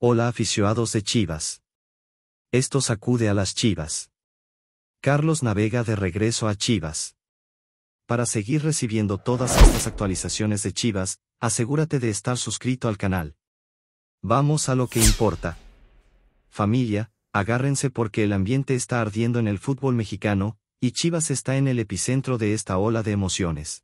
Hola aficionados de Chivas. Esto sacude a las Chivas. Carlos navega de regreso a Chivas. Para seguir recibiendo todas estas actualizaciones de Chivas, asegúrate de estar suscrito al canal. Vamos a lo que importa. Familia, agárrense porque el ambiente está ardiendo en el fútbol mexicano, y Chivas está en el epicentro de esta ola de emociones.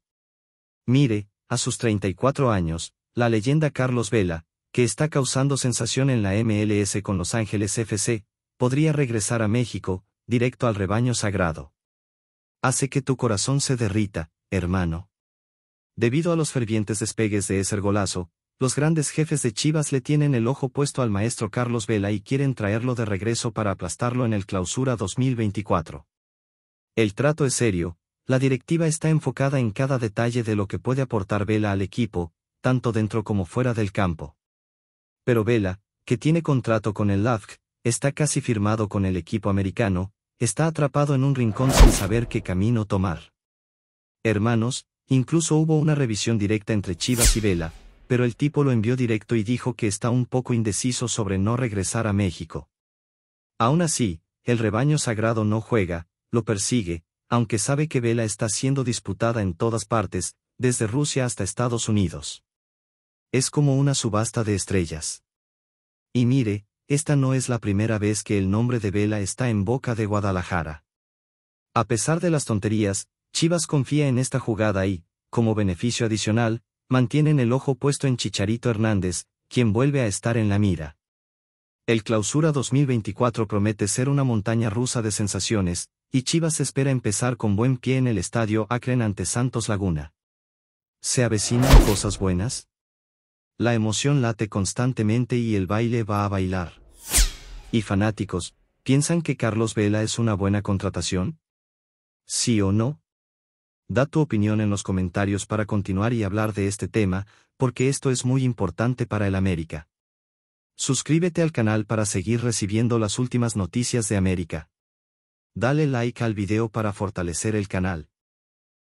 Mire, a sus 34 años, la leyenda Carlos Vela, que está causando sensación en la MLS con Los Ángeles FC, podría regresar a México, directo al rebaño sagrado. Hace que tu corazón se derrita, hermano. Debido a los fervientes despegues de ese golazo, los grandes jefes de Chivas le tienen el ojo puesto al maestro Carlos Vela y quieren traerlo de regreso para aplastarlo en el clausura 2024. El trato es serio, la directiva está enfocada en cada detalle de lo que puede aportar Vela al equipo, tanto dentro como fuera del campo pero Vela, que tiene contrato con el LAFC, está casi firmado con el equipo americano, está atrapado en un rincón sin saber qué camino tomar. Hermanos, incluso hubo una revisión directa entre Chivas y Vela, pero el tipo lo envió directo y dijo que está un poco indeciso sobre no regresar a México. Aún así, el rebaño sagrado no juega, lo persigue, aunque sabe que Vela está siendo disputada en todas partes, desde Rusia hasta Estados Unidos. Es como una subasta de estrellas. Y mire, esta no es la primera vez que el nombre de Vela está en boca de Guadalajara. A pesar de las tonterías, Chivas confía en esta jugada y, como beneficio adicional, mantienen el ojo puesto en Chicharito Hernández, quien vuelve a estar en la mira. El clausura 2024 promete ser una montaña rusa de sensaciones, y Chivas espera empezar con buen pie en el estadio Akron ante Santos Laguna. ¿Se avecinan cosas buenas? La emoción late constantemente y el baile va a bailar. Y fanáticos, ¿piensan que Carlos Vela es una buena contratación? ¿Sí o no? Da tu opinión en los comentarios para continuar y hablar de este tema, porque esto es muy importante para el América. Suscríbete al canal para seguir recibiendo las últimas noticias de América. Dale like al video para fortalecer el canal.